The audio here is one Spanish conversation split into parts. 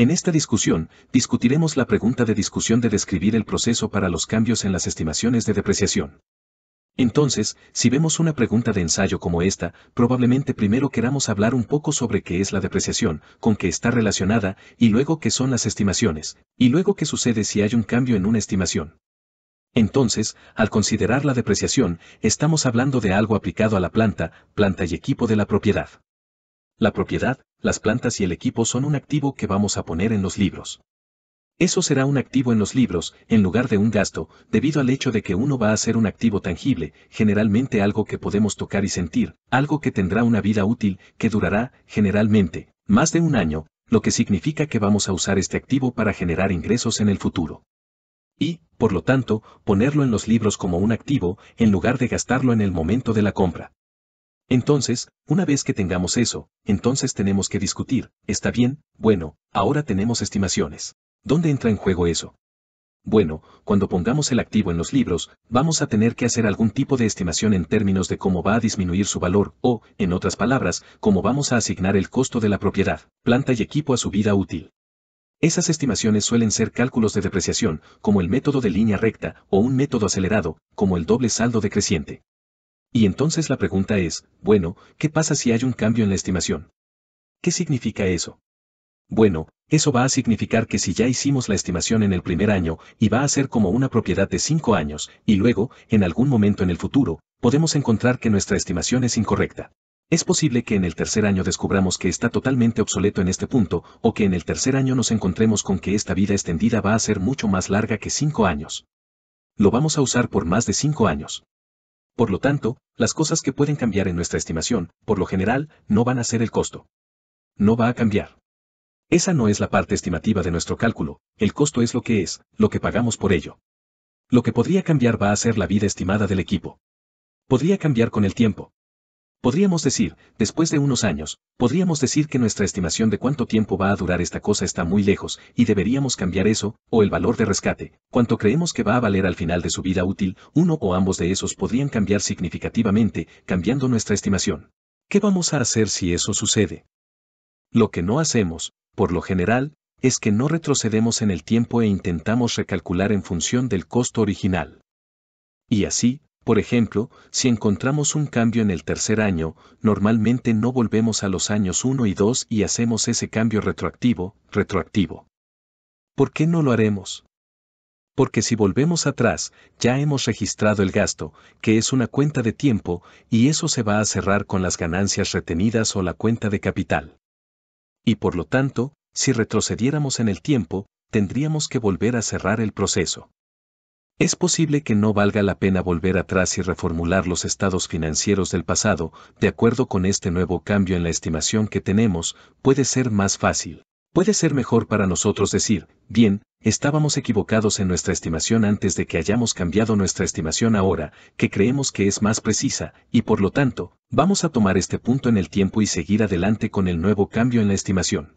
En esta discusión, discutiremos la pregunta de discusión de describir el proceso para los cambios en las estimaciones de depreciación. Entonces, si vemos una pregunta de ensayo como esta, probablemente primero queramos hablar un poco sobre qué es la depreciación, con qué está relacionada, y luego qué son las estimaciones, y luego qué sucede si hay un cambio en una estimación. Entonces, al considerar la depreciación, estamos hablando de algo aplicado a la planta, planta y equipo de la propiedad. La propiedad, las plantas y el equipo son un activo que vamos a poner en los libros. Eso será un activo en los libros, en lugar de un gasto, debido al hecho de que uno va a ser un activo tangible, generalmente algo que podemos tocar y sentir, algo que tendrá una vida útil, que durará, generalmente, más de un año, lo que significa que vamos a usar este activo para generar ingresos en el futuro. Y, por lo tanto, ponerlo en los libros como un activo, en lugar de gastarlo en el momento de la compra. Entonces, una vez que tengamos eso, entonces tenemos que discutir, está bien, bueno, ahora tenemos estimaciones. ¿Dónde entra en juego eso? Bueno, cuando pongamos el activo en los libros, vamos a tener que hacer algún tipo de estimación en términos de cómo va a disminuir su valor o, en otras palabras, cómo vamos a asignar el costo de la propiedad, planta y equipo a su vida útil. Esas estimaciones suelen ser cálculos de depreciación, como el método de línea recta, o un método acelerado, como el doble saldo decreciente. Y entonces la pregunta es, bueno, ¿qué pasa si hay un cambio en la estimación? ¿Qué significa eso? Bueno, eso va a significar que si ya hicimos la estimación en el primer año, y va a ser como una propiedad de 5 años, y luego, en algún momento en el futuro, podemos encontrar que nuestra estimación es incorrecta. Es posible que en el tercer año descubramos que está totalmente obsoleto en este punto, o que en el tercer año nos encontremos con que esta vida extendida va a ser mucho más larga que cinco años. Lo vamos a usar por más de cinco años. Por lo tanto, las cosas que pueden cambiar en nuestra estimación, por lo general, no van a ser el costo. No va a cambiar. Esa no es la parte estimativa de nuestro cálculo, el costo es lo que es, lo que pagamos por ello. Lo que podría cambiar va a ser la vida estimada del equipo. Podría cambiar con el tiempo, Podríamos decir, después de unos años, podríamos decir que nuestra estimación de cuánto tiempo va a durar esta cosa está muy lejos y deberíamos cambiar eso, o el valor de rescate, cuánto creemos que va a valer al final de su vida útil, uno o ambos de esos podrían cambiar significativamente, cambiando nuestra estimación. ¿Qué vamos a hacer si eso sucede? Lo que no hacemos, por lo general, es que no retrocedemos en el tiempo e intentamos recalcular en función del costo original. Y así, por ejemplo, si encontramos un cambio en el tercer año, normalmente no volvemos a los años 1 y 2 y hacemos ese cambio retroactivo, retroactivo. ¿Por qué no lo haremos? Porque si volvemos atrás, ya hemos registrado el gasto, que es una cuenta de tiempo, y eso se va a cerrar con las ganancias retenidas o la cuenta de capital. Y por lo tanto, si retrocediéramos en el tiempo, tendríamos que volver a cerrar el proceso. Es posible que no valga la pena volver atrás y reformular los estados financieros del pasado, de acuerdo con este nuevo cambio en la estimación que tenemos, puede ser más fácil. Puede ser mejor para nosotros decir, bien, estábamos equivocados en nuestra estimación antes de que hayamos cambiado nuestra estimación ahora, que creemos que es más precisa, y por lo tanto, vamos a tomar este punto en el tiempo y seguir adelante con el nuevo cambio en la estimación.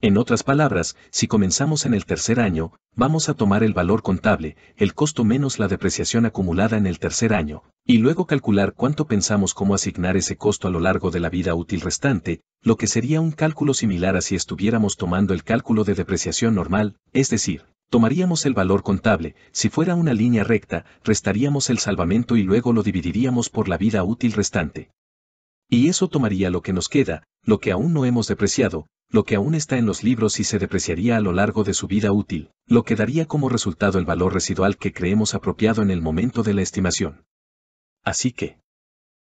En otras palabras, si comenzamos en el tercer año, vamos a tomar el valor contable, el costo menos la depreciación acumulada en el tercer año, y luego calcular cuánto pensamos cómo asignar ese costo a lo largo de la vida útil restante, lo que sería un cálculo similar a si estuviéramos tomando el cálculo de depreciación normal, es decir, tomaríamos el valor contable, si fuera una línea recta, restaríamos el salvamento y luego lo dividiríamos por la vida útil restante. Y eso tomaría lo que nos queda, lo que aún no hemos depreciado, lo que aún está en los libros y se depreciaría a lo largo de su vida útil, lo que daría como resultado el valor residual que creemos apropiado en el momento de la estimación. Así que,